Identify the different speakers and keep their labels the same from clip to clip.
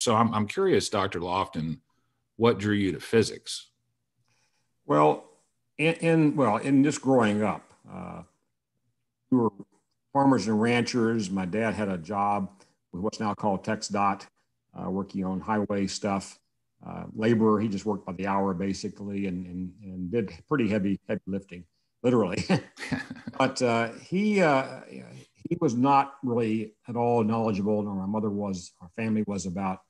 Speaker 1: So I'm, I'm curious, Dr. Lofton, what drew you to physics? Well, in, in well, in just growing up, uh, we were farmers and ranchers. My dad had a job with what's now called TxDOT, uh, working on highway stuff. Uh, labor, he just worked by the hour basically, and and, and did pretty heavy heavy lifting, literally. but uh, he uh, he was not really at all knowledgeable, nor my mother was, our family was about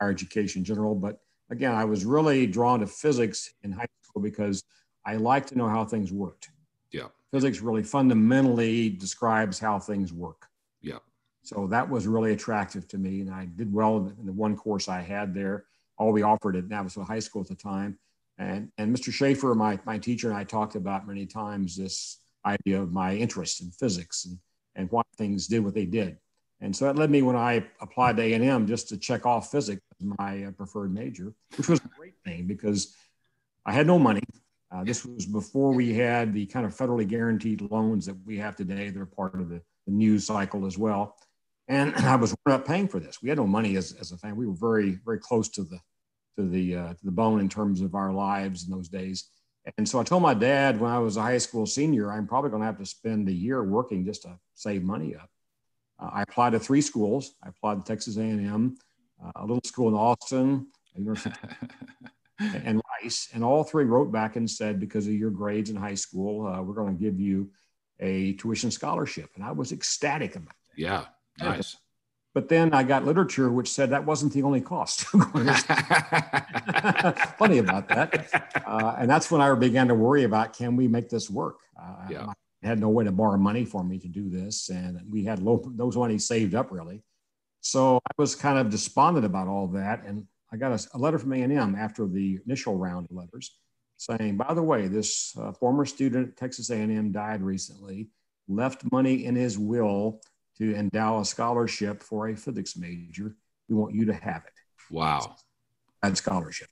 Speaker 1: higher education in general. But again, I was really drawn to physics in high school because I like to know how things worked. Yeah. Physics really fundamentally describes how things work. Yeah. So that was really attractive to me. And I did well in the one course I had there. All we offered at Navajo High School at the time. And, and Mr. Schaefer, my, my teacher, and I talked about many times this idea of my interest in physics and, and why things did what they did. And so that led me when I applied to A&M just to check off physics as my uh, preferred major, which was a great thing because I had no money. Uh, this was before we had the kind of federally guaranteed loans that we have today that are part of the, the news cycle as well. And I was not paying for this. We had no money as, as a family. We were very, very close to the, to, the, uh, to the bone in terms of our lives in those days. And so I told my dad when I was a high school senior, I'm probably going to have to spend a year working just to save money up. Uh, I applied to three schools. I applied to Texas A&M, uh, a little school in Austin, and Rice, and all three wrote back and said, because of your grades in high school, uh, we're going to give you a tuition scholarship, and I was ecstatic about that. Yeah, nice. But then I got literature, which said that wasn't the only cost. Funny about that. Uh, and that's when I began to worry about can we make this work? Uh, yeah. My had no way to borrow money for me to do this, and we had low, those money saved up really. So I was kind of despondent about all that, and I got a, a letter from A&M after the initial round of letters saying, by the way, this uh, former student at Texas A&M died recently, left money in his will to endow a scholarship for a physics major. We want you to have it. Wow. That scholarship.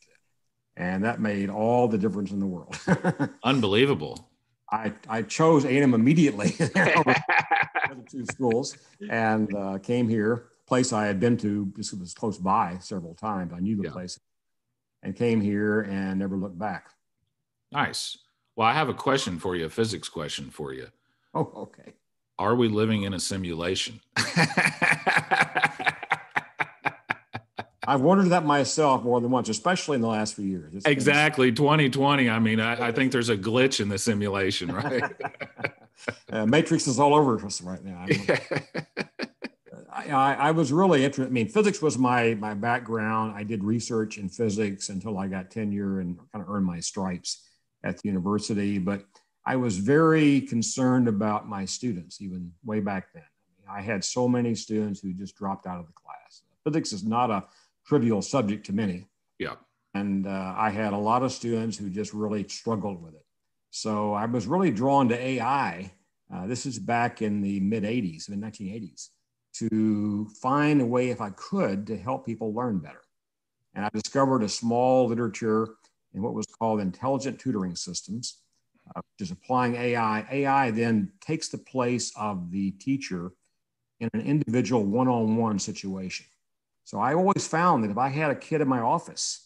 Speaker 1: And that made all the difference in the world. Unbelievable. I, I chose A&M immediately two schools and uh, came here. Place I had been to, this was close by several times. I knew the yeah. place and came here and never looked back. Nice. Well, I have a question for you, a physics question for you. Oh, okay. Are we living in a simulation? I've wondered that myself more than once, especially in the last few years. It's exactly, been... 2020. I mean, I, I, think there's a glitch in the simulation, right? uh, Matrix is all over us right now. I, mean, I, I was really interested. I mean, physics was my my background. I did research in physics until I got tenure and kind of earned my stripes at the university. But I was very concerned about my students, even way back then. I had so many students who just dropped out of the class. Physics is not a trivial subject to many. Yeah. And uh, I had a lot of students who just really struggled with it. So I was really drawn to AI. Uh, this is back in the mid 80s, mid 1980s, to find a way, if I could, to help people learn better. And I discovered a small literature in what was called intelligent tutoring systems, uh, which is applying AI. AI then takes the place of the teacher in an individual one on one situation. So I always found that if I had a kid in my office,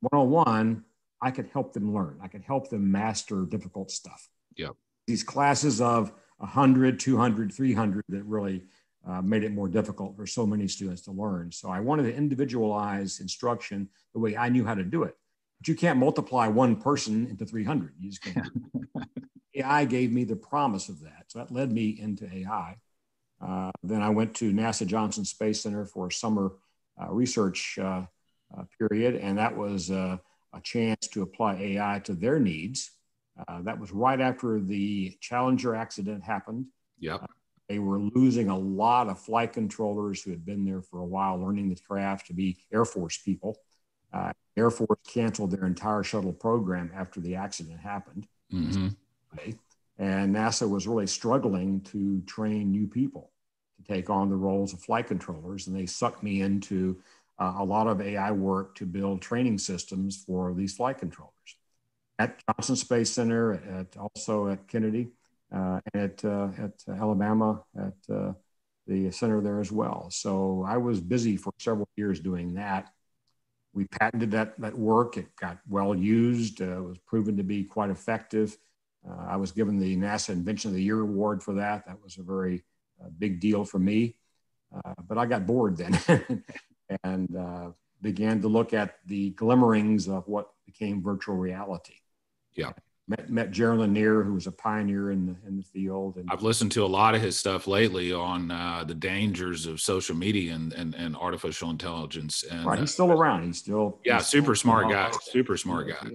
Speaker 1: one on one, I could help them learn. I could help them master difficult stuff. Yeah. These classes of 100, 200, 300 that really uh, made it more difficult for so many students to learn. So I wanted to individualize instruction the way I knew how to do it. But you can't multiply one person into 300. You just can't. AI gave me the promise of that. So that led me into AI. Uh, then I went to NASA Johnson Space Center for a summer uh, research uh, uh, period, and that was a chance to apply AI to their needs. that was right after the Challenger accident happened. Yep. they were losing a lot of flight controllers who had been there for a while, learning the craft to be Air Force people. Uh, Air Force canceled their entire shuttle program after the accident happened. Mm-hmm. And NASA was really struggling to train new people take on the roles of flight controllers, and they sucked me into uh, a lot of AI work to build training systems for these flight controllers at Johnson Space Center, at also at Kennedy, uh, and at uh, at Alabama, at uh, the center there as well. So I was busy for several years doing that. We patented that, that work. It got well used. Uh, it was proven to be quite effective. Uh, I was given the NASA Invention of the Year award for that. That was a very a big deal for me. Uh, but I got bored then and uh, began to look at the glimmerings of what became virtual reality. Yeah. Met, met Jaron Lanier, who was a pioneer in the, in the field. And I've listened to a lot of his stuff lately on uh, the dangers of social media and, and, and artificial intelligence. And, right. He's uh, still around. He's still. Yeah. He's super still smart guy. Super smart guy.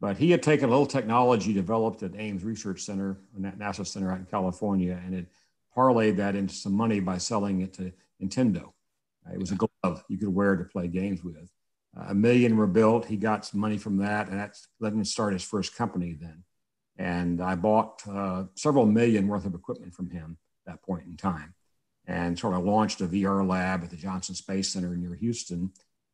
Speaker 1: but he had taken a little technology developed at Ames Research Center, NASA Center out in California, and it – parlayed that into some money by selling it to Nintendo. Uh, it was yeah. a glove you could wear to play games with. Uh, a million were built. He got some money from that, and that let him start his first company then. And I bought uh, several million worth of equipment from him at that point in time and sort of launched a VR lab at the Johnson Space Center near Houston.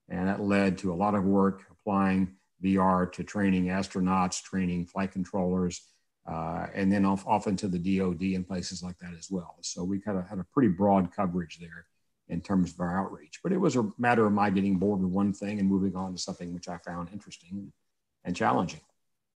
Speaker 1: And that led to a lot of work applying VR to training astronauts, training flight controllers, uh, and then off, off into the DOD and places like that as well. So we kind of had a pretty broad coverage there in terms of our outreach. But it was a matter of my getting bored with one thing and moving on to something which I found interesting and challenging.